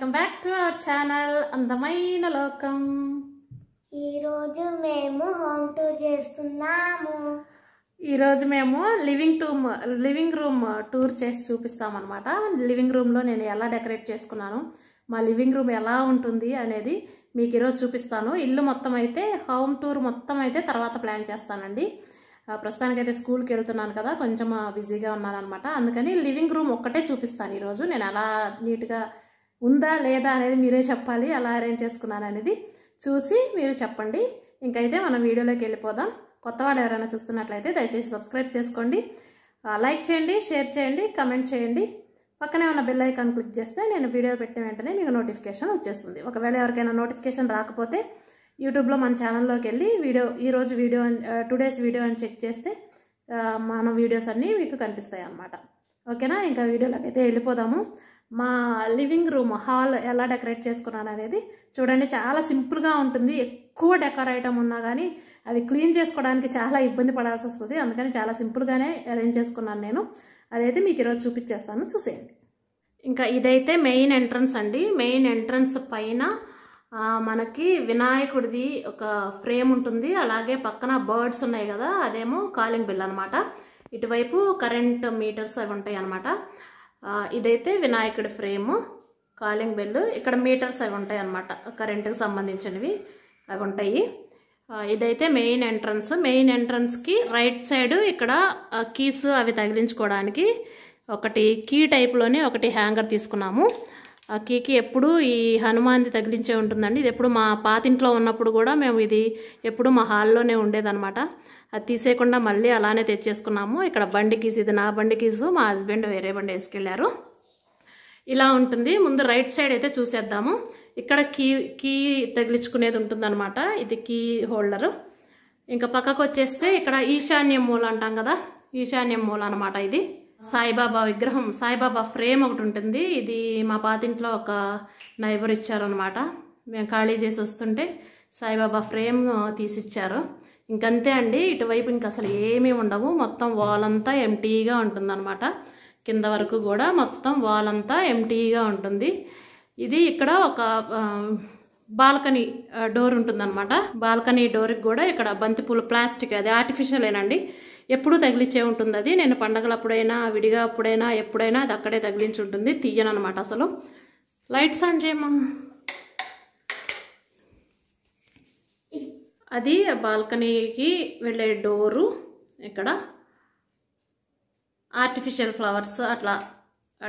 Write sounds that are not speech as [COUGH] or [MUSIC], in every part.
welcome back to our channel Andamaina Lokam ఈరోజు మేము home tour చేస్తున్నాము ఈరోజు మేము లివింగ్ టూమ్ లివింగ్ రూమ్ టూర్ చేసి అనమాట లివింగ్ రూమ్లో నేను ఎలా డెకరేట్ చేసుకున్నాను మా లివింగ్ రూమ్ ఎలా ఉంటుంది అనేది మీకు ఈరోజు చూపిస్తాను ఇల్లు మొత్తం అయితే హోమ్ టూర్ మొత్తం అయితే తర్వాత ప్లాన్ చేస్తానండి ప్రస్తుతానికైతే స్కూల్కి వెళ్తున్నాను కదా కొంచెం బిజీగా ఉన్నాను అనమాట అందుకని లివింగ్ రూమ్ ఒక్కటే చూపిస్తాను ఈరోజు నేను ఎలా నీట్గా ఉందా లేదా అనేది మీరే చెప్పాలి అలా అరేంజ్ చేసుకున్నాను అనేది చూసి మీరు చెప్పండి ఇంకైతే మనం వీడియోలోకి వెళ్ళిపోదాం కొత్తవాడు ఎవరైనా చూస్తున్నట్లయితే దయచేసి సబ్స్క్రైబ్ చేసుకోండి లైక్ చేయండి షేర్ చేయండి కమెంట్ చేయండి పక్కనే ఉన్న బెల్ ఐకాన్ క్లిక్ చేస్తే నేను వీడియో పెట్టిన వెంటనే మీకు నోటిఫికేషన్ వచ్చేస్తుంది ఒకవేళ ఎవరికైనా నోటిఫికేషన్ రాకపోతే యూట్యూబ్లో మన ఛానల్లోకి వెళ్ళి వీడియో ఈరోజు వీడియో టుడేస్ వీడియో అని చెక్ చేస్తే మన వీడియోస్ అన్నీ మీకు కనిపిస్తాయి అన్నమాట ఓకేనా ఇంకా వీడియోలోకి అయితే వెళ్ళిపోదాము మా లివింగ్ రూమ్ హాల్ ఎలా డెకరేట్ చేసుకున్నాను అనేది చూడండి చాలా సింపుల్గా ఉంటుంది ఎక్కువ డెకర్ ఐటమ్ ఉన్నా కానీ అవి క్లీన్ చేసుకోవడానికి చాలా ఇబ్బంది పడాల్సి వస్తుంది అందుకని చాలా సింపుల్గానే అరేంజ్ చేసుకున్నాను నేను అదైతే మీకు ఈరోజు చూపించేస్తాను చూసేయండి ఇంకా ఇదైతే మెయిన్ ఎంట్రన్స్ అండి మెయిన్ ఎంట్రన్స్ పైన మనకి వినాయకుడిది ఒక ఫ్రేమ్ ఉంటుంది అలాగే పక్కన బర్డ్స్ ఉన్నాయి కదా అదేమో కాలింగ్ బిల్ అనమాట ఇటువైపు కరెంట్ మీటర్స్ అవి ఉంటాయి అనమాట ఇదైతే వినాయకుడి ఫ్రేము కాలింగ్ బెల్ ఇక్కడ మీటర్స్ అవి ఉంటాయి అన్నమాట కరెంటుకు సంబంధించినవి అవి ఉంటాయి ఇదైతే మెయిన్ ఎంట్రన్స్ మెయిన్ ఎంట్రన్స్కి రైట్ సైడ్ ఇక్కడ కీస్ అవి తగిలించుకోవడానికి ఒకటి కీ టైప్లోనే ఒకటి హ్యాంగర్ తీసుకున్నాము ఆ కీకి ఎప్పుడు ఈ హనుమాన్ది తగిలించే ఉంటుందండి ఇది ఎప్పుడు మా పాతింట్లో ఉన్నప్పుడు కూడా మేము ఇది ఎప్పుడు మా హాల్లోనే ఉండేదన్నమాట అది తీసేయకుండా మళ్ళీ అలానే తెచ్చేసుకున్నాము ఇక్కడ బండి కీజ్ ఇది నా బండి కీసు మా హస్బెండ్ వేరే బండి వేసుకెళ్ళారు ఇలా ఉంటుంది ముందు రైట్ సైడ్ అయితే చూసేద్దాము ఇక్కడ కీ కీ తగిలించుకునేది ఉంటుందన్నమాట ఇది కీ హోల్డరు ఇంకా పక్కకు వచ్చేస్తే ఇక్కడ ఈశాన్యం మూల అంటాం కదా ఈశాన్యం మూల అనమాట ఇది సాయిబాబా విగ్రహం సాయిబాబా ఫ్రేమ్ ఒకటి ఉంటుంది ఇది మా పాతింట్లో ఒక నైబర్ ఇచ్చారనమాట మేము ఖాళీ చేసి వస్తుంటే సాయిబాబా ఫ్రేమ్ తీసిచ్చారు ఇంకంతే అండి ఇటువైపు ఇంక అసలు ఏమీ ఉండవు మొత్తం వాల్ అంతా ఎంటీగా ఉంటుందన్నమాట కింద వరకు కూడా మొత్తం వాల్ అంతా ఎంటీగా ఉంటుంది ఇది ఇక్కడ ఒక బాల్కనీ డోర్ ఉంటుందన్నమాట బాల్కనీ డోర్కి కూడా ఇక్కడ బంతిపూలు ప్లాస్టిక్ అది ఆర్టిఫిషియల్ ఏనండి ఎప్పుడూ తగిలిచ్చే ఉంటుంది అది నేను పండగలప్పుడైనా విడిగా అప్పుడైనా ఎప్పుడైనా అది అక్కడే తగిలించి ఉంటుంది తీయను అనమాట అసలు లైట్స్ అండ్ చేయమా అది బాల్కనీకి వెళ్ళే డోరు ఇక్కడ ఆర్టిఫిషియల్ ఫ్లవర్స్ అట్లా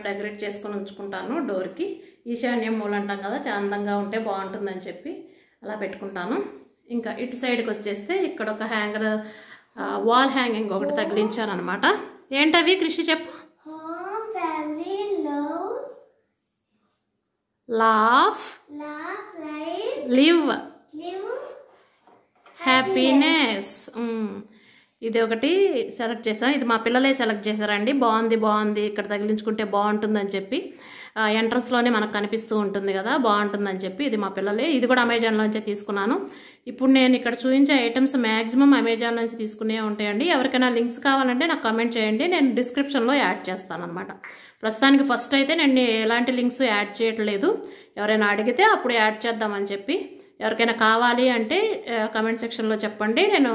డెకరేట్ చేసుకొని ఉంచుకుంటాను డోర్కి ఈశాన్యం మూలు అంటాం కదా అందంగా ఉంటే బాగుంటుందని చెప్పి అలా పెట్టుకుంటాను ఇంకా ఇటు సైడ్కి వచ్చేస్తే ఇక్కడ ఒక హ్యాంగర్ వాల్ హ్యాంగింగ్ ఒకటి తగిలించాను అనమాట ఏంటవి కృషి చెప్పు లాఫ్ లివ్ హ్యాపీనెస్ ఇది ఒకటి సెలెక్ట్ చేసాం ఇది మా పిల్లలే సెలెక్ట్ చేశారండి బాగుంది బాగుంది ఇక్కడ తగిలించుకుంటే బాగుంటుందని చెప్పి ఎంట్రన్స్లోనే మనకు కనిపిస్తూ ఉంటుంది కదా బాగుంటుందని చెప్పి ఇది మా పిల్లలే ఇది కూడా అమెజాన్లో నుంచే తీసుకున్నాను ఇప్పుడు నేను ఇక్కడ చూపించే ఐటమ్స్ మ్యాక్సిమం అమెజాన్ నుంచి తీసుకునే ఉంటాయండి ఎవరికైనా లింక్స్ కావాలంటే నాకు కమెంట్ చేయండి నేను డిస్క్రిప్షన్లో యాడ్ చేస్తాను అనమాట ప్రస్తుతానికి ఫస్ట్ అయితే నేను ఎలాంటి లింక్స్ యాడ్ చేయట్లేదు ఎవరైనా అడిగితే అప్పుడు యాడ్ చేద్దామని చెప్పి ఎవరికైనా కావాలి అంటే కమెంట్ సెక్షన్లో చెప్పండి నేను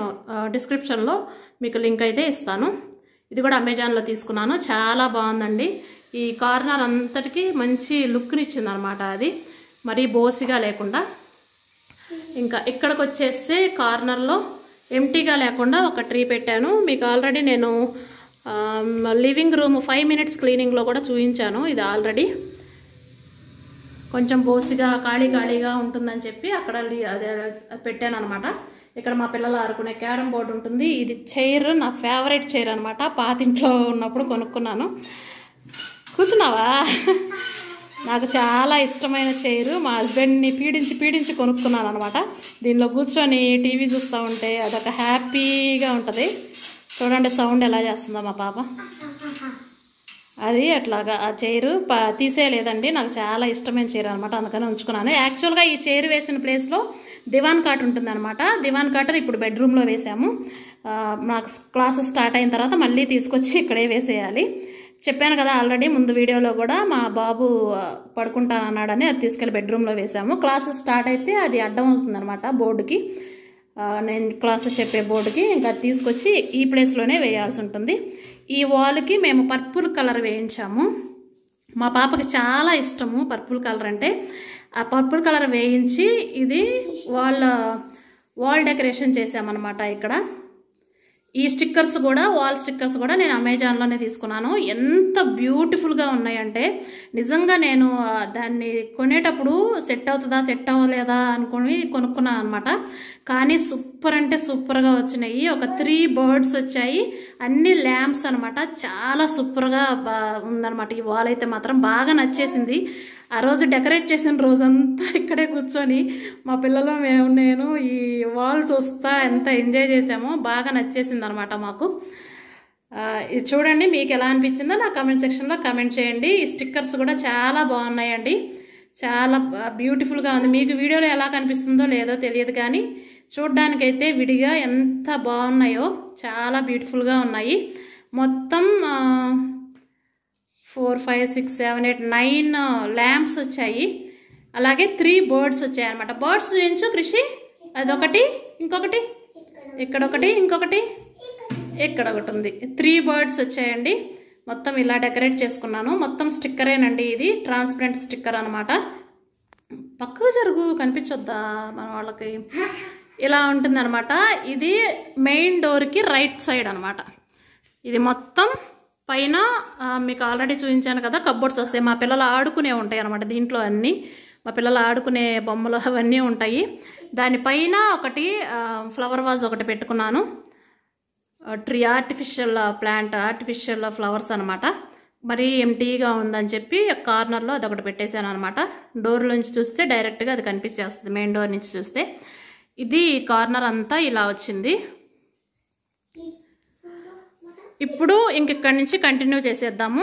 డిస్క్రిప్షన్లో మీకు లింక్ అయితే ఇస్తాను ఇది కూడా అమెజాన్లో తీసుకున్నాను చాలా బాగుందండి ఈ కార్నర్ అంతటికి మంచి లుక్నిచ్చింది అనమాట అది మరీ బోసిగా లేకుండా ఇంకా ఇక్కడికి వచ్చేస్తే కార్నర్లో ఎంటీగా లేకుండా ఒక ట్రీ పెట్టాను మీకు ఆల్రెడీ నేను లివింగ్ రూమ్ ఫైవ్ మినిట్స్ క్లీనింగ్లో కూడా చూపించాను ఇది ఆల్రెడీ కొంచెం బోసిగా ఖాళీ ఖాళీగా ఉంటుందని చెప్పి అక్కడ అదే పెట్టాను అనమాట ఇక్కడ మా పిల్లలు ఆడుకునే క్యారమ్ బోర్డు ఉంటుంది ఇది చైర్ నా ఫేవరెట్ చైర్ అనమాట పాతింట్లో ఉన్నప్పుడు కొనుక్కున్నాను కూర్చున్నావా నాకు చాలా ఇష్టమైన చైర్ మా హస్బెండ్ని పీడించి పీడించి కొనుక్కున్నాను అనమాట దీనిలో కూర్చొని టీవీ చూస్తూ ఉంటే అదొక హ్యాపీగా ఉంటుంది చూడండి సౌండ్ ఎలా చేస్తుందో మా పాప అది అట్లాగా ఆ చైరు ప తీసేయలేదండి నాకు చాలా ఇష్టమైన చీర అనమాట అందుకని ఉంచుకున్నాను యాక్చువల్గా ఈ చైరు వేసిన ప్లేస్లో దివాన్ కాట్ ఉంటుందన్నమాట దివాన్ కాటర్ ఇప్పుడు బెడ్రూమ్లో వేసాము నాకు క్లాసెస్ స్టార్ట్ అయిన తర్వాత మళ్ళీ తీసుకొచ్చి ఇక్కడే వేసేయాలి చెప్పాను కదా ఆల్రెడీ ముందు వీడియోలో కూడా మా బాబు పడుకుంటానన్నాడని అది తీసుకెళ్ళి బెడ్రూమ్లో వేసాము క్లాసెస్ స్టార్ట్ అయితే అది అడ్డం అవుతుందన్నమాట బోర్డుకి నేను క్లాసెస్ చెప్పే బోర్డుకి ఇంకా తీసుకొచ్చి ఈ ప్లేస్లోనే వేయాల్సి ఉంటుంది ఈ వాల్కి మేము పర్పుల్ కలర్ వేయించాము మా పాపకి చాలా ఇష్టము పర్పుల్ కలర్ అంటే ఆ పర్పుల్ కలర్ వేయించి ఇది వాళ్ళ వాల్ డెకరేషన్ చేసామన్నమాట ఇక్కడ ఈ స్టిక్కర్స్ కూడా వాల్ స్టిక్కర్స్ కూడా నేను అమెజాన్లోనే తీసుకున్నాను ఎంత బ్యూటిఫుల్గా ఉన్నాయంటే నిజంగా నేను దాన్ని కొనేటప్పుడు సెట్ అవుతుందా సెట్ అవ్వలేదా అనుకుని కొనుక్కున్నాను అనమాట కానీ సూపర్ అంటే సూపర్గా వచ్చినాయి ఒక త్రీ బర్డ్స్ వచ్చాయి అన్ని ల్యాంప్స్ అనమాట చాలా సూపర్గా ఉందనమాట ఈ వాల్ అయితే మాత్రం బాగా నచ్చేసింది ఆ రోజు డెకరేట్ చేసిన రోజంతా ఇక్కడే కూర్చొని మా పిల్లలు మేము నేను ఈ వాల్ చూస్తా ఎంత ఎంజాయ్ చేసామో బాగా నచ్చేసింది అనమాట మాకు ఇది చూడండి మీకు ఎలా అనిపించిందో నా కమెంట్ సెక్షన్లో కమెంట్ చేయండి ఈ స్టిక్కర్స్ కూడా చాలా బాగున్నాయండి చాలా బ్యూటిఫుల్గా ఉంది మీకు వీడియోలో ఎలా కనిపిస్తుందో లేదో తెలియదు కానీ చూడ్డానికైతే విడిగా ఎంత బాగున్నాయో చాలా బ్యూటిఫుల్గా ఉన్నాయి మొత్తం four five six seven eight nine lamps వచ్చాయి అలాగే త్రీ బర్డ్స్ వచ్చాయి అనమాట బర్డ్స్ చూపించు కృషి అదొకటి ఇంకొకటి ఇక్కడ ఒకటి ఇంకొకటి ఇక్కడ ఒకటి ఉంది త్రీ బర్డ్స్ వచ్చాయండి మొత్తం ఇలా డెకరేట్ చేసుకున్నాను మొత్తం స్టిక్కరేనండి ఇది ట్రాన్స్పరెంట్ స్టిక్కర్ అనమాట పక్కకు జరుగు కనిపించొద్దా మన వాళ్ళకి ఇలా అనమాట ఇది మెయిన్ డోర్కి రైట్ సైడ్ అనమాట ఇది మొత్తం పైన మీకు ఆల్రెడీ చూపించాను కదా కబ్బోర్డ్స్ వస్తాయి మా పిల్లలు ఆడుకునే ఉంటాయి అనమాట దీంట్లో అన్నీ మా పిల్లలు ఆడుకునే బొమ్మలు అవన్నీ ఉంటాయి దానిపైన ఒకటి ఫ్లవర్ వాజ్ ఒకటి పెట్టుకున్నాను tree artificial plant artificial flowers అనమాట మరీ ఎంటీగా ఉందని చెప్పి కార్నర్లో అది ఒకటి పెట్టేశాను అనమాట డోర్ నుంచి చూస్తే డైరెక్ట్గా అది కనిపించేస్తుంది మెయిన్ డోర్ నుంచి చూస్తే ఇది కార్నర్ అంతా ఇలా వచ్చింది ఇప్పుడు ఇంక ఇక్కడి నుంచి కంటిన్యూ చేసేద్దాము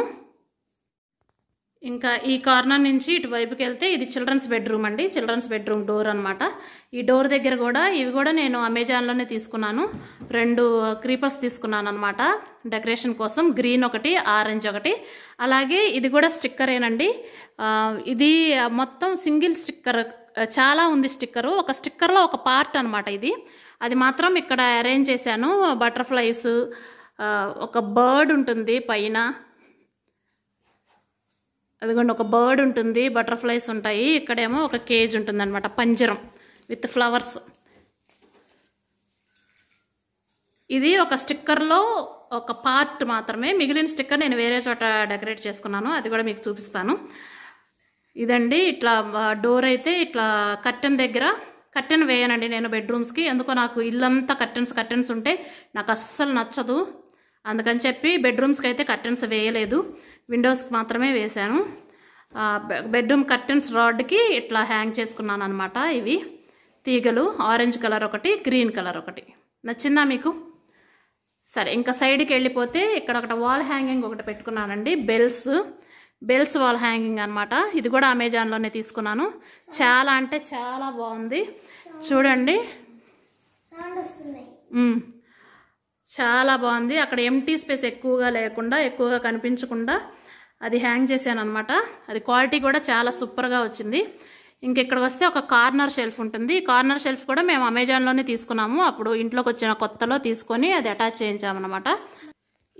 ఇంకా ఈ కార్నర్ నుంచి ఇటువైపుకి వెళ్తే ఇది చిల్డ్రన్స్ బెడ్రూమ్ అండి చిల్డ్రన్స్ బెడ్రూమ్ డోర్ అనమాట ఈ డోర్ దగ్గర కూడా ఇవి కూడా నేను అమెజాన్లోనే తీసుకున్నాను రెండు క్రీపర్స్ తీసుకున్నాను అనమాట డెకరేషన్ కోసం గ్రీన్ ఒకటి ఆరెంజ్ ఒకటి అలాగే ఇది కూడా స్టిక్కరేనండి ఇది మొత్తం సింగిల్ స్టిక్కర్ చాలా ఉంది స్టిక్కరు ఒక స్టిక్కర్లో ఒక పార్ట్ అనమాట ఇది అది మాత్రం ఇక్కడ అరేంజ్ చేశాను బటర్ఫ్లైస్ ఒక బర్డ్ ఉంటుంది పైన అదిగోండి ఒక బర్డ్ ఉంటుంది బటర్ఫ్లైస్ ఉంటాయి ఇక్కడేమో ఒక కేజ్ ఉంటుంది అనమాట పంజరం విత్ ఫ్లవర్స్ ఇది ఒక స్టిక్కర్లో ఒక పార్ట్ మాత్రమే మిగిలిన స్టిక్కర్ నేను వేరే చోట డెకరేట్ చేసుకున్నాను అది కూడా మీకు చూపిస్తాను ఇదండి ఇట్లా డోర్ అయితే ఇట్లా కర్టెన్ దగ్గర కర్టెన్ వేయనండి నేను బెడ్రూమ్స్కి ఎందుకో నాకు ఇల్లంతా కర్టెన్స్ కర్టెన్స్ ఉంటే నాకు అస్సలు నచ్చదు అందుకని చెప్పి బెడ్రూమ్స్కి అయితే కర్టెన్స్ వేయలేదు విండోస్కి మాత్రమే వేశాను బెడ్రూమ్ కర్టెన్స్ రాడ్కి ఇట్లా హ్యాంగ్ చేసుకున్నాను అనమాట ఇవి తీగలు ఆరెంజ్ కలర్ ఒకటి గ్రీన్ కలర్ ఒకటి నచ్చిందా మీకు సరే ఇంకా సైడ్కి వెళ్ళిపోతే ఇక్కడ ఒకటి వాల్ హ్యాంగింగ్ ఒకటి పెట్టుకున్నానండి బెల్స్ బెల్స్ వాల్ హ్యాంగింగ్ అనమాట ఇది కూడా అమెజాన్లోనే తీసుకున్నాను చాలా అంటే చాలా బాగుంది చూడండి చాలా బాగుంది అక్కడ ఎంటీ స్పేస్ ఎక్కువగా లేకుండా ఎక్కువగా కనిపించకుండా అది హ్యాంగ్ చేశాను అనమాట అది క్వాలిటీ కూడా చాలా సూపర్గా వచ్చింది ఇంకెక్కడికి వస్తే ఒక కార్నర్ షెల్ఫ్ ఉంటుంది కార్నర్ షెల్ఫ్ కూడా మేము అమెజాన్లోనే తీసుకున్నాము అప్పుడు ఇంట్లోకి వచ్చిన కొత్తలో తీసుకొని అది అటాచ్ చేయించామన్నమాట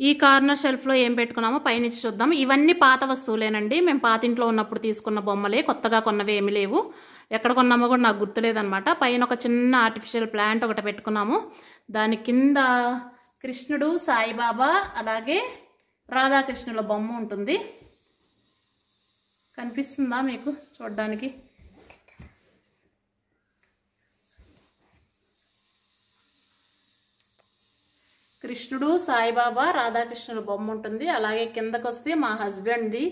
ఈ కార్నర్ షెల్ఫ్లో ఏం పెట్టుకున్నామో పైనుంచి చూద్దాం ఇవన్నీ పాత వస్తువులేనండి మేము పాత ఇంట్లో ఉన్నప్పుడు తీసుకున్న బొమ్మలే కొత్తగా కొన్నవి ఏమీ లేవు ఎక్కడ కొన్నామో కూడా నాకు గుర్తులేదనమాట పైన ఒక చిన్న ఆర్టిఫిషియల్ ప్లాంట్ ఒకటి పెట్టుకున్నాము దాని కింద కృష్ణుడు సాయిబాబా అలాగే రాధాకృష్ణుల బొమ్మ ఉంటుంది కనిపిస్తుందా మీకు చూడడానికి కృష్ణుడు సాయిబాబా రాధాకృష్ణుల బొమ్మ ఉంటుంది అలాగే కిందకు వస్తే మా హస్బెండ్ది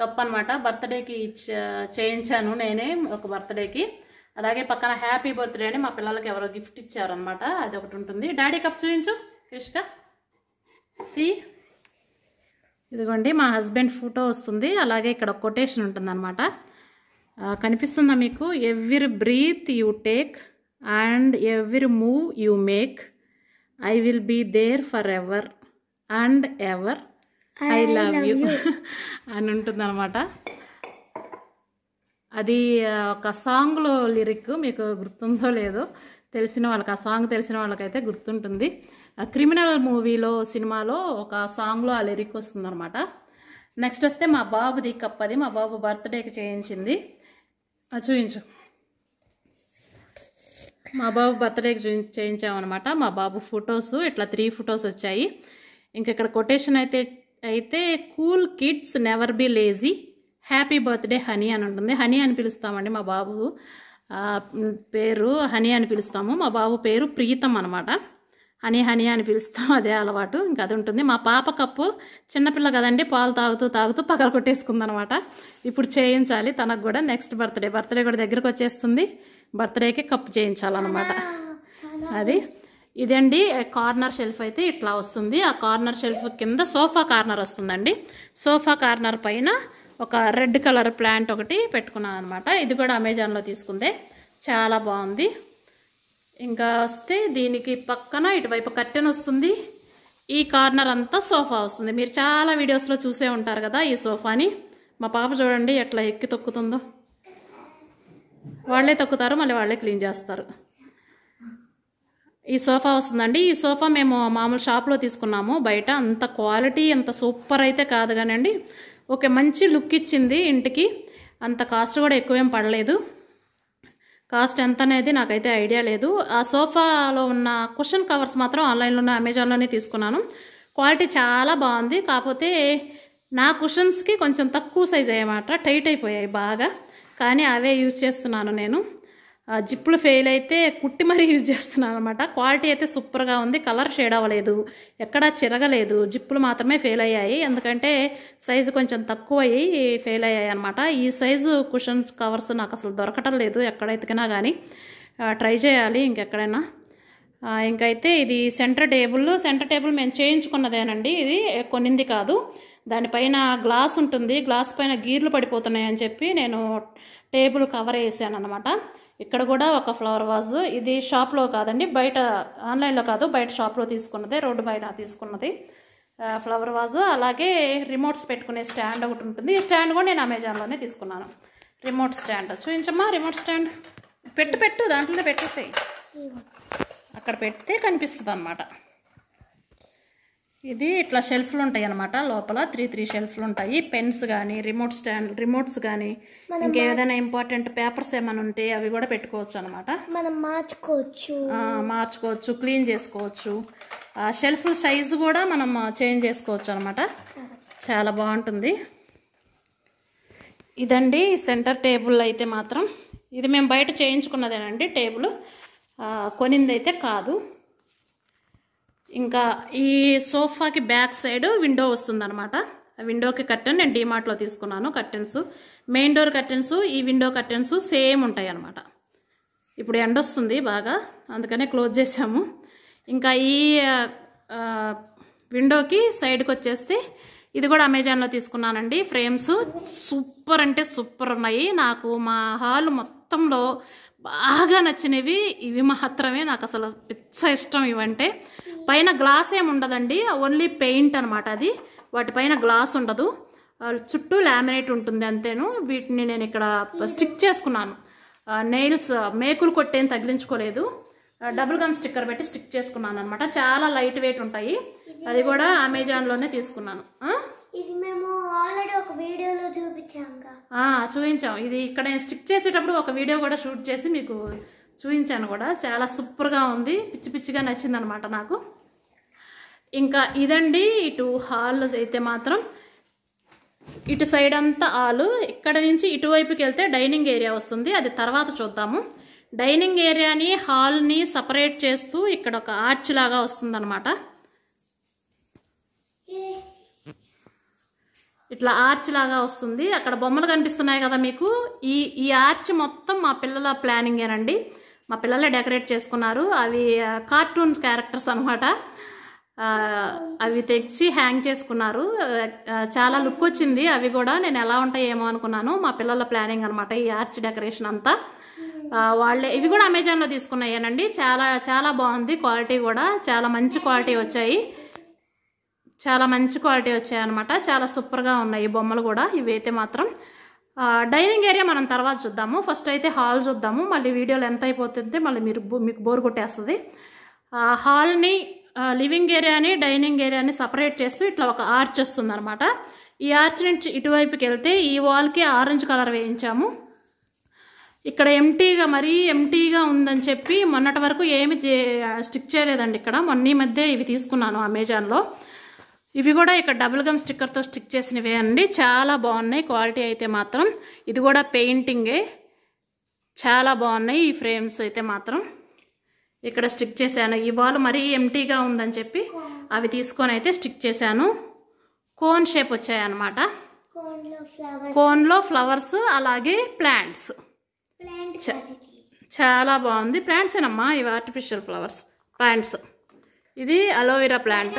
కప్ అనమాట బర్త్డేకి చేయించాను నేనే ఒక బర్త్డేకి అలాగే పక్కన హ్యాపీ బర్త్డే అని మా పిల్లలకి ఎవరో గిఫ్ట్ ఇచ్చారనమాట అది ఒకటి ఉంటుంది డాడీ కప్ చూపించు కృష్ణ తీ ఇదిగోండి మా హస్బెండ్ ఫోటో వస్తుంది అలాగే ఇక్కడ కొటేషన్ ఉంటుందన్నమాట కనిపిస్తుందా మీకు every breath you take and every move you make I will be there forever and ever I love you [LAUGHS] అని ఉంటుందన్నమాట అది ఒక సాంగ్లో లిరిక్ మీకు గుర్తుందో లేదో తెలిసిన వాళ్ళకి ఆ సాంగ్ తెలిసిన వాళ్ళకైతే గుర్తుంటుంది క్రిమినల్ మూవీలో సినిమాలో ఒక సాంగ్లో ఆ లిరిక్ వస్తుందనమాట నెక్స్ట్ వస్తే మా బాబుది కప్పది మా బాబు బర్త్డేకి చేయించింది చూపించు మా బాబు బర్త్డేకి చేయించామన్నమాట మా బాబు ఫొటోస్ ఇట్లా త్రీ ఫొటోస్ వచ్చాయి ఇంక ఇక్కడ కొటేషన్ అయితే అయితే cool kids never be lazy happy birthday honey అని ఉంటుంది హనీ అని పిలుస్తామండి మా బాబు పేరు హనీ అని పిలుస్తాము మా బాబు పేరు ప్రీతం అనమాట హనీ హనీ అని పిలుస్తాం అదే అలవాటు ఇంకా అది ఉంటుంది మా పాప కప్పు చిన్నపిల్ల కదండి పాలు తాగుతూ తాగుతూ పగల కొట్టేసుకుంది అనమాట ఇప్పుడు చేయించాలి తనకు కూడా నెక్స్ట్ బర్త్డే బర్త్డే కూడా దగ్గరకు వచ్చేస్తుంది బర్త్డేకి కప్పు చేయించాలన్నమాట అది ఇదండి కార్నర్ షెల్ఫ్ అయితే ఇట్లా వస్తుంది ఆ కార్నర్ షెల్ఫ్ కింద సోఫా కార్నర్ వస్తుందండి సోఫా కార్నర్ పైన ఒక రెడ్ కలర్ ప్లాంట్ ఒకటి పెట్టుకున్నాను అనమాట ఇది కూడా అమెజాన్లో తీసుకుందే చాలా బాగుంది ఇంకా వస్తే దీనికి పక్కన ఇటువైపు కట్టెన్ వస్తుంది ఈ కార్నర్ అంతా సోఫా వస్తుంది మీరు చాలా వీడియోస్లో చూసే ఉంటారు కదా ఈ సోఫాని మా పాప చూడండి ఎట్లా ఎక్కి తొక్కుతుందో వాళ్ళే తొక్కుతారు మళ్ళీ వాళ్ళే క్లీన్ చేస్తారు ఈ సోఫా వస్తుందండి ఈ సోఫా మేము మామూలు షాప్లో తీసుకున్నాము బయట అంత క్వాలిటీ అంత సూపర్ అయితే కాదు కానివ్వండి ఓకే మంచి లుక్ ఇచ్చింది ఇంటికి అంత కాస్ట్ కూడా ఎక్కువేం పడలేదు కాస్ట్ ఎంత అనేది నాకైతే ఐడియా లేదు ఆ సోఫాలో ఉన్న కుషన్ కవర్స్ మాత్రం ఆన్లైన్లోనే అమెజాన్లోనే తీసుకున్నాను క్వాలిటీ చాలా బాగుంది కాకపోతే నా కుషన్స్కి కొంచెం తక్కువ సైజ్ అయ్యమాట టైట్ అయిపోయాయి బాగా కానీ అవే యూజ్ చేస్తున్నాను నేను జిప్పులు ఫెయిల్ అయితే కుట్టి మరీ యూజ్ చేస్తున్నాను అనమాట క్వాలిటీ అయితే సూపర్గా ఉంది కలర్ షేడ్ అవ్వలేదు ఎక్కడా చిరగలేదు జిప్పులు మాత్రమే ఫెయిల్ అయ్యాయి ఎందుకంటే సైజు కొంచెం తక్కువ అయ్యి ఫెయిల్ అయ్యాయి అనమాట ఈ సైజు కుషన్స్ కవర్స్ నాకు అసలు దొరకటం లేదు ఎక్కడెతికినా కానీ ట్రై చేయాలి ఇంకెక్కడైనా ఇంకైతే ఇది సెంటర్ టేబుల్ సెంటర్ టేబుల్ మేము చేయించుకున్నదేనండి ఇది కొన్నింది కాదు దానిపైన గ్లాస్ ఉంటుంది గ్లాస్ పైన గీర్లు పడిపోతున్నాయని చెప్పి నేను టేబుల్ కవర్ వేసాను అనమాట ఇక్కడ కూడా ఒక ఫ్లవర్ వాజు ఇది షాప్లో కాదండి బయట ఆన్లైన్లో కాదు బయట షాప్లో తీసుకున్నదే రోడ్డు బయట తీసుకున్నది ఫ్లవర్ వాజు అలాగే రిమోట్స్ పెట్టుకునే స్టాండ్ ఒకటి ఉంటుంది ఈ స్టాండ్ కూడా నేను అమెజాన్లోనే తీసుకున్నాను రిమోట్ స్టాండ్ చూపించమ్మా రిమోట్ స్టాండ్ పెట్టు పెట్టు దాంట్లో పెట్టేసేయి అక్కడ పెడితే కనిపిస్తుంది అన్నమాట ఇది ఇట్లా షెల్ఫ్లు ఉంటాయి అనమాట లోపల త్రీ త్రీ షెల్ఫ్లు ఉంటాయి పెన్స్ కానీ రిమోట్ స్టాండ్ రిమోట్స్ కానీ ఇంకేదైనా ఇంపార్టెంట్ పేపర్స్ ఏమైనా ఉంటే అవి కూడా పెట్టుకోవచ్చు అనమాట మనం మార్చుకోవచ్చు మార్చుకోవచ్చు క్లీన్ చేసుకోవచ్చు ఆ షెల్ఫ్ సైజు కూడా మనం చేంజ్ చేసుకోవచ్చు అనమాట చాలా బాగుంటుంది ఇదండి సెంటర్ టేబుల్ అయితే మాత్రం ఇది మేము బయట చేయించుకున్నదేనండి టేబుల్ కొనిందైతే కాదు ఇంకా ఈ సోఫాకి బ్యాక్ సైడ్ విండో అనమాట విండోకి కర్టెన్ నేను డీమార్ట్లో తీసుకున్నాను కర్టెన్స్ మెయిన్ డోర్ కర్టెన్స్ ఈ విండో కర్టెన్స్ సేమ్ ఉంటాయి అనమాట ఇప్పుడు ఎండ వస్తుంది బాగా అందుకనే క్లోజ్ చేసాము ఇంకా ఈ విండోకి సైడ్కి వచ్చేస్తే ఇది కూడా అమెజాన్లో తీసుకున్నానండి ఫ్రేమ్స్ సూపర్ అంటే సూపర్ ఉన్నాయి నాకు మా హాల్ మొత్తంలో బాగా నచ్చినవి ఇవి మాత్రమే నాకు అసలు పిచ్చ ఇష్టం ఇవంటే పైన గ్లాస్ ఏమి ఉండదండి ఓన్లీ పెయింట్ అనమాట అది వాటిపైన గ్లాస్ ఉండదు చుట్టూ లామినేట్ ఉంటుంది అంతేను వీటిని నేను ఇక్కడ స్టిక్ చేసుకున్నాను నెయిల్స్ మేకులు కొట్టేం తగిలించుకోలేదు డబుల్ గమ్ స్టిక్కర్ పెట్టి స్టిక్ చేసుకున్నాను అనమాట చాలా లైట్ వెయిట్ ఉంటాయి అది కూడా అమెజాన్లోనే తీసుకున్నాను ఇది మేము ఆల్రెడీ ఒక వీడియోలో చూపించాం చూపించాం ఇది ఇక్కడ నేను స్టిక్ చేసేటప్పుడు ఒక వీడియో కూడా షూట్ చేసి మీకు చూపించాను కూడా చాలా సూపర్గా ఉంది పిచ్చి పిచ్చిగా నచ్చింది అనమాట నాకు ఇంకా ఇదండి ఇటు హాల్ అయితే మాత్రం ఇటు సైడ్ అంతా హాలు ఇక్కడ నుంచి ఇటువైపుకి వెళ్తే డైనింగ్ ఏరియా వస్తుంది అది తర్వాత చూద్దాము డైనింగ్ ఏరియాని హాల్ని సపరేట్ చేస్తూ ఇక్కడ ఒక ఆర్చ్ లాగా వస్తుందన్నమాట ఇట్లా ఆర్చ్ లాగా వస్తుంది అక్కడ బొమ్మలు కనిపిస్తున్నాయి కదా మీకు ఈ ఈ ఆర్చ్ మొత్తం మా పిల్లల ప్లానింగేనండి మా పిల్లలే డెకరేట్ చేసుకున్నారు అవి కార్టూన్ క్యారెక్టర్స్ అనమాట అవి తెచ్చి హ్యాంగ్ చేసుకున్నారు చాలా లుక్ వచ్చింది అవి కూడా నేను ఎలా ఉంటాయి ఏమో అనుకున్నాను మా పిల్లల ప్లానింగ్ అనమాట ఈ ఆర్చ్ డెకరేషన్ అంతా వాళ్ళే ఇవి కూడా అమెజాన్లో తీసుకున్నాయేనండి చాలా చాలా బాగుంది క్వాలిటీ కూడా చాలా మంచి క్వాలిటీ వచ్చాయి చాలా మంచి క్వాలిటీ వచ్చాయన్నమాట చాలా సూపర్గా ఉన్నాయి ఈ బొమ్మలు కూడా ఇవైతే మాత్రం డైనింగ్ ఏరియా మనం తర్వాత చూద్దాము ఫస్ట్ అయితే హాల్ చూద్దాము మళ్ళీ వీడియోలు ఎంత అయిపోతుంటే మళ్ళీ మీరు మీకు బోర్ కొట్టేస్తుంది హాల్ని లివింగ్ ఏరియాని డైనింగ్ ఏరియాని సపరేట్ చేస్తూ ఇట్లా ఒక ఆర్చ్ వస్తుంది అనమాట ఈ ఆర్చ్ నుంచి ఇటువైపుకి వెళ్తే ఈ వాల్కి ఆరెంజ్ కలర్ వేయించాము ఇక్కడ ఎంటీగా మరీ ఎంటీగా ఉందని చెప్పి మొన్నటి వరకు ఏమి స్టిక్ చేయలేదండి ఇక్కడ మొన్న మధ్య ఇవి తీసుకున్నాను అమెజాన్లో ఇవి కూడా ఇక్కడ డబుల్ గమ్ స్టిక్కర్తో స్టిక్ చేసినవే అండి చాలా బాగున్నాయి క్వాలిటీ అయితే మాత్రం ఇది కూడా పెయింటింగే చాలా బాగున్నాయి ఈ ఫ్రేమ్స్ అయితే మాత్రం ఇక్కడ స్టిక్ చేశాను ఈ వాల్ మరీ ఎంటీగా ఉందని చెప్పి అవి తీసుకొని అయితే స్టిక్ చేశాను కోన్ షేప్ వచ్చాయన్నమాట కోన్లో ఫ్లవర్స్ అలాగే ప్లాంట్స్ చాలా బాగుంది ప్లాంట్సేనమ్మా ఇవి ఆర్టిఫిషియల్ ఫ్లవర్స్ ప్లాంట్స్ ఇది అలోవెరా ప్లాంట్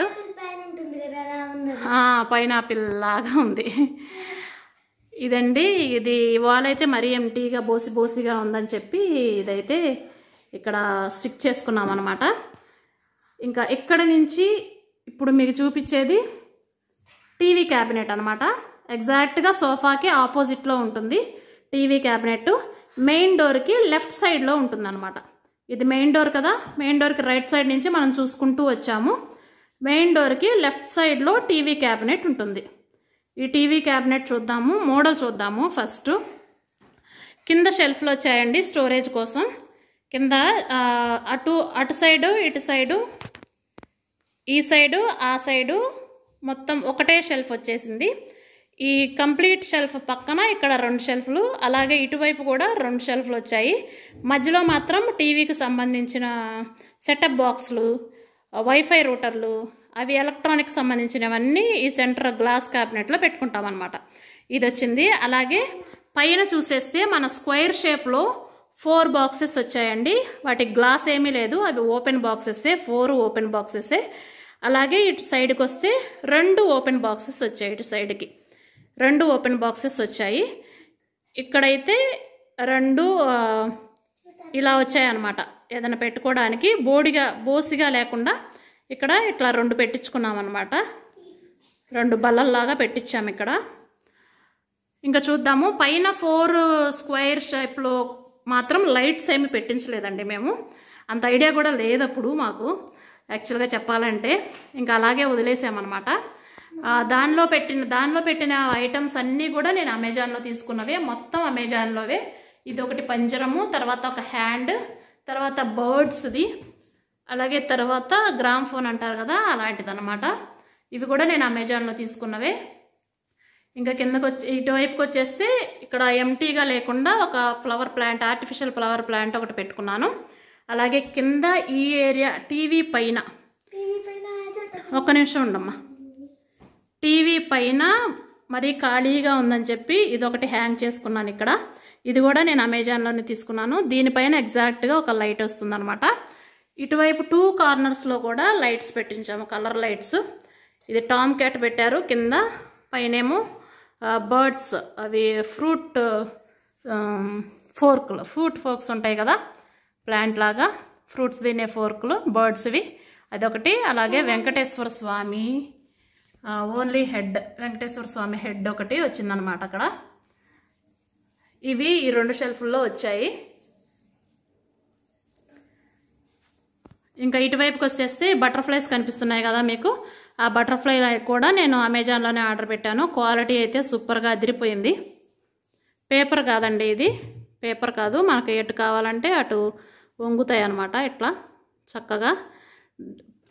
పైనాపిల్ లాగా ఉంది ఇదండి ఇది వాలైతే మరీ ఎంటీగా బోసి బోసిగా ఉందని చెప్పి ఇదైతే ఇక్కడ స్టిక్ చేసుకున్నాం అనమాట ఇంకా ఇక్కడ నుంచి ఇప్పుడు మీకు చూపించేది టీవీ క్యాబినెట్ అనమాట ఎగ్జాక్ట్గా సోఫాకి ఆపోజిట్లో ఉంటుంది టీవీ క్యాబినెట్ మెయిన్ డోర్కి లెఫ్ట్ సైడ్లో అనమాట ఇది మెయిన్ డోర్ కదా మెయిన్ డోర్కి రైట్ సైడ్ నుంచి మనం చూసుకుంటూ వచ్చాము మెయిన్ డోర్కి లెఫ్ట్ సైడ్లో టీవీ క్యాబినెట్ ఉంటుంది ఈ టీవీ క్యాబినెట్ చూద్దాము మోడల్ చూద్దాము ఫస్ట్ కింద షెల్ఫ్లో వచ్చాయండి స్టోరేజ్ కోసం కింద అటు అటు సైడు ఇటు సైడు ఈ సైడు ఆ సైడు మొత్తం ఒకటే షెల్ఫ్ వచ్చేసింది ఈ కంప్లీట్ షెల్ఫ్ పక్కన ఇక్కడ రెండు షెల్ఫ్లు అలాగే ఇటువైపు కూడా రెండు షెల్ఫ్లు వచ్చాయి మధ్యలో మాత్రం టీవీకి సంబంధించిన సెటప్ బాక్స్లు వైఫై రూటర్లు అవి ఎలక్ట్రానిక్ సంబంధించినవన్నీ ఈ సెంటర్ గ్లాస్ క్యాబినెట్లో పెట్టుకుంటాం అనమాట ఇది వచ్చింది అలాగే పైన చూసేస్తే మన స్క్వైర్ షేప్లో ఫోర్ బాక్సెస్ వచ్చాయండి వాటికి గ్లాస్ ఏమీ లేదు అవి ఓపెన్ బాక్సెస్సే ఫోర్ ఓపెన్ బాక్సెస్సే అలాగే ఇటు సైడ్కి వస్తే రెండు ఓపెన్ బాక్సెస్ వచ్చాయి ఇటు సైడ్కి రెండు ఓపెన్ బాక్సెస్ వచ్చాయి ఇక్కడైతే రెండు ఇలా వచ్చాయన్నమాట ఏదైనా పెట్టుకోవడానికి బోడిగా బోసిగా లేకుండా ఇక్కడ ఇట్లా రెండు పెట్టించుకున్నాం అనమాట రెండు బల్లల్లాగా పెట్టించాము ఇక్కడ ఇంకా చూద్దాము పైన ఫోర్ స్క్వేర్ షేప్లో మాత్రం లైట్స్ ఏమి పెట్టించలేదండి మేము అంత ఐడియా కూడా లేదప్పుడు మాకు యాక్చువల్గా చెప్పాలంటే ఇంకా అలాగే వదిలేసామన్నమాట దానిలో పెట్టిన దానిలో పెట్టిన ఐటమ్స్ అన్నీ కూడా నేను అమెజాన్లో తీసుకున్నవే మొత్తం అమెజాన్లోవే ఇది ఒకటి పంజరము తర్వాత ఒక హ్యాండ్ తర్వాత బర్డ్స్ది అలాగే తర్వాత గ్రామ్ ఫోన్ అంటారు కదా అలాంటిది అనమాట ఇవి కూడా నేను అమెజాన్లో తీసుకున్నవే ఇంకా కిందకు వచ్చి ఇటువైపుకి వచ్చేస్తే ఇక్కడ ఎంటీగా లేకుండా ఒక flower plant artificial flower plant ఒకటి పెట్టుకున్నాను అలాగే కింద ఈ ఏరియా టీవీ పైన ఒక్క నిమిషం ఉండమ్మా టీవీ పైన మరీ ఖాళీగా ఉందని చెప్పి ఇదొకటి హ్యాంగ్ చేసుకున్నాను ఇక్కడ ఇది కూడా నేను అమెజాన్లోనే తీసుకున్నాను దీనిపైన ఎగ్జాక్ట్గా ఒక లైట్ వస్తుందనమాట ఇటువైపు టూ కార్నర్స్లో కూడా లైట్స్ పెట్టించాము కలర్ లైట్స్ ఇది టామ్ క్యాట్ పెట్టారు కింద పైనేమో బర్డ్స్ అవి ఫ్రూట్ ఫోర్క్లు ఫ్రూట్ ఫోర్క్స్ ఉంటాయి కదా ప్లాంట్ లాగా ఫ్రూట్స్ తినే ఫోర్క్లు బర్డ్స్వి అదొకటి అలాగే Venkateswara Swamy only head Venkateswara Swamy head ఒకటి వచ్చిందనమాట అక్కడ ఇవి ఈ రెండు షెల్ఫ్ల్లో వచ్చాయి ఇంకా ఇటువైపుకి వచ్చేస్తే బటర్ఫ్లైస్ కనిపిస్తున్నాయి కదా మీకు ఆ బటర్ఫ్లై కూడా నేను అమెజాన్లోనే ఆర్డర్ పెట్టాను క్వాలిటీ అయితే సూపర్గా అదిరిపోయింది పేపర్ కాదండి ఇది పేపర్ కాదు మనకు ఎటు కావాలంటే అటు వంగుతాయి అనమాట ఇట్లా చక్కగా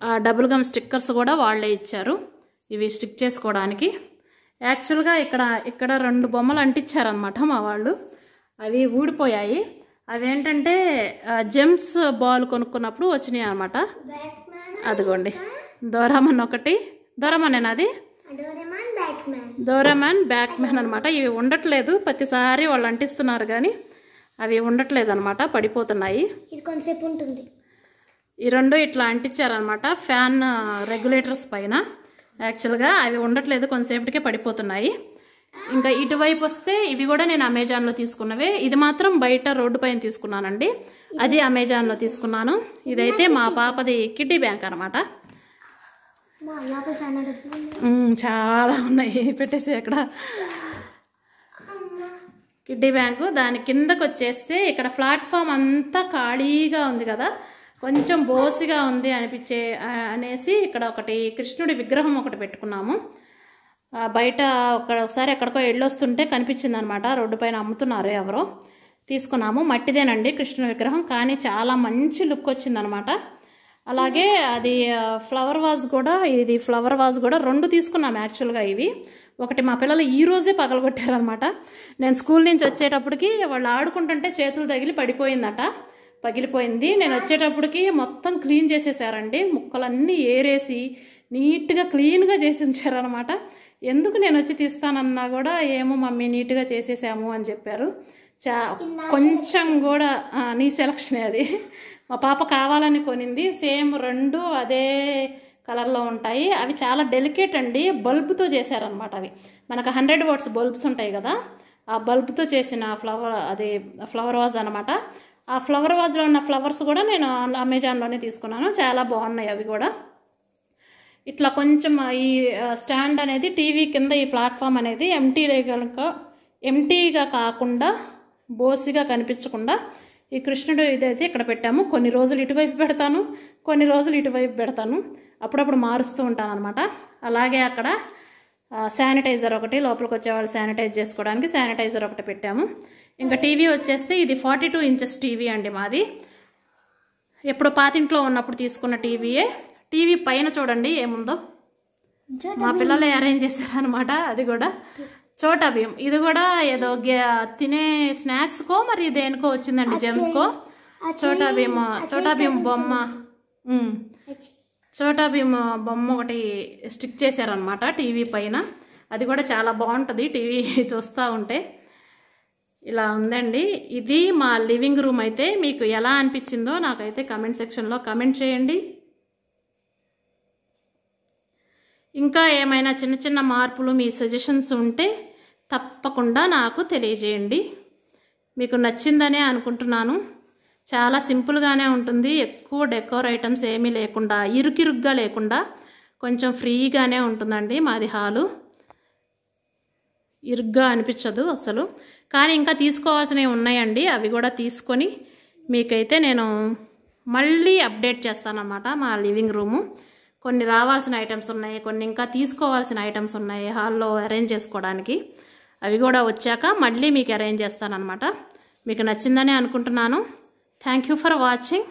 ఆ డబుల్ గమ్ స్టిక్కర్స్ కూడా వాళ్ళే ఇచ్చారు ఇవి స్టిక్ చేసుకోవడానికి యాక్చువల్గా ఇక్కడ ఇక్కడ రెండు బొమ్మలు అంటించారనమాట మా వాళ్ళు అవి ఊడిపోయాయి అవి ఏంటంటే జెమ్స్ బాల్ కొనుక్కున్నప్పుడు వచ్చినాయి అనమాట అదిగోండి దోరామన్ ఒకటి దోరామనేనా అది దోరామన్ బ్యాక్ మ్యాన్ అనమాట ఇవి ఉండట్లేదు ప్రతిసారి వాళ్ళు అంటిస్తున్నారు కానీ అవి ఉండట్లేదు అనమాట పడిపోతున్నాయి ఉంటుంది ఈ రెండు ఇట్లా అంటించారనమాట ఫ్యాన్ రెగ్యులేటర్స్ uh, పైన యాక్చువల్గా అవి ఉండట్లేదు కొంతసేపటికే పడిపోతున్నాయి ఇంకా ఇటువైపు వస్తే ఇవి కూడా నేను అమెజాన్లో తీసుకున్నవే ఇది మాత్రం బయట రోడ్డు పైన తీసుకున్నానండి అది అమెజాన్లో తీసుకున్నాను ఇదైతే మా పాపది కిడ్డీ బ్యాంక్ అనమాట చాలా ఉన్నాయి పెట్టేసి అక్కడ కిడ్డీ బ్యాంకు దాని కిందకు వచ్చేస్తే ఇక్కడ ప్లాట్ఫామ్ అంతా ఖాళీగా ఉంది కదా కొంచెం బోసిగా ఉంది అనిపించే అనేసి ఇక్కడ ఒకటి కృష్ణుడి విగ్రహం ఒకటి పెట్టుకున్నాము బయట ఒక ఒకసారి ఎక్కడికో ఎళ్ళొస్తుంటే కనిపించింది అనమాట రోడ్డు పైన అమ్ముతున్నారు ఎవరో తీసుకున్నాము మట్టిదేనండి కృష్ణుడి విగ్రహం కానీ చాలా మంచి లుక్ వచ్చిందనమాట అలాగే అది ఫ్లవర్ వాజ్ కూడా ఇది ఫ్లవర్ వాజ్ కూడా రెండు తీసుకున్నాము యాక్చువల్గా ఇవి ఒకటి మా పిల్లలు ఈ రోజే పగలగొట్టారనమాట నేను స్కూల్ నుంచి వచ్చేటప్పటికి వాళ్ళు ఆడుకుంటుంటే చేతులు తగిలి పడిపోయిందట పగిలిపోయింది నేను వచ్చేటప్పటికి మొత్తం క్లీన్ చేసేసారండి ముక్కలన్నీ ఏరేసి నీట్గా క్లీన్గా చేసి ఉంచారనమాట ఎందుకు నేను వచ్చి తీస్తానన్నా కూడా ఏమో మమ్మీ నీట్గా చేసేసాము అని చెప్పారు చా కొంచెం కూడా నీ సెలక్షనే అది మా పాప కావాలని కొనింది సేమ్ రెండు అదే కలర్లో ఉంటాయి అవి చాలా డెలికేట్ అండి బల్బ్తో చేశారనమాట అవి మనకు హండ్రెడ్ వాట్స్ బల్బ్స్ ఉంటాయి కదా ఆ బల్బ్తో చేసిన ఫ్లవర్ అది ఫ్లవర్ వాజ్ అనమాట ఆ ఫ్లవర్ వాజ్లో ఉన్న ఫ్లవర్స్ కూడా నేను అమెజాన్లోనే తీసుకున్నాను చాలా బాగున్నాయి అవి కూడా ఇట్లా కొంచెం ఈ స్టాండ్ అనేది టీవీ కింద ఈ ప్లాట్ఫామ్ అనేది ఎంటీ కనుక ఎంటీగా కాకుండా బోసిగా కనిపించకుండా ఈ కృష్ణుడు ఇదైతే ఇక్కడ పెట్టాము కొన్ని రోజులు ఇటువైపు పెడతాను కొన్ని రోజులు ఇటువైపు పెడతాను అప్పుడప్పుడు మారుస్తూ ఉంటాను అనమాట అలాగే అక్కడ శానిటైజర్ ఒకటి లోపలికి వచ్చేవాళ్ళు శానిటైజ్ చేసుకోవడానికి శానిటైజర్ ఒకటి పెట్టాము ఇంకా టీవీ వచ్చేస్తే ఇది ఫార్టీ టూ ఇంచెస్ టీవీ అండి మాది ఎప్పుడు పాతింట్లో ఉన్నప్పుడు తీసుకున్న టీవీయే టీవీ పైన చూడండి ఏముందో మా పిల్లలే అరేంజ్ చేశారనమాట అది కూడా చోటా భీమ్ ఇది కూడా ఏదో తినే స్నాక్స్కో మరి దేనికో వచ్చిందండి జెమ్స్కో చోటా భీమ్ చోటా భీమ్ బొమ్మ చోటా భీమ్ బొమ్మ ఒకటి స్టిక్ చేశారనమాట టీవీ పైన అది కూడా చాలా బాగుంటుంది టీవీ [LAUGHS] చూస్తూ ఉంటే ఇలా ఉందండి ఇది మా లివింగ్ రూమ్ అయితే మీకు ఎలా అనిపించిందో నాకైతే కమెంట్ సెక్షన్లో కమెంట్ చేయండి ఇంకా ఏమైనా చిన్న చిన్న మార్పులు మీ సజెషన్స్ ఉంటే తప్పకుండా నాకు తెలియజేయండి మీకు నచ్చిందనే అనుకుంటున్నాను చాలా సింపుల్గానే ఉంటుంది ఎక్కువ డెకోర్ ఐటమ్స్ ఏమీ లేకుండా ఇరుకిరుగ్గా లేకుండా కొంచెం ఫ్రీగానే ఉంటుందండి మాది హాలు ఇరుగ్గా అనిపించదు అసలు కానీ ఇంకా తీసుకోవాల్సినవి ఉన్నాయండి అవి కూడా తీసుకొని మీకైతే నేను మళ్ళీ అప్డేట్ చేస్తానన్నమాట మా లివింగ్ రూము కొన్ని రావాల్సిన ఐటమ్స్ ఉన్నాయి కొన్ని ఇంకా తీసుకోవాల్సిన ఐటమ్స్ ఉన్నాయి హాల్లో అరేంజ్ చేసుకోవడానికి అవి కూడా వచ్చాక మళ్ళీ మీకు అరేంజ్ చేస్తానమాట మీకు నచ్చిందని అనుకుంటున్నాను thank you for watching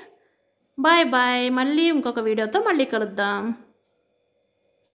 bye bye మళ్ళీ ఇంకొక వీడియోతో మళ్ళీ కలుద్దాం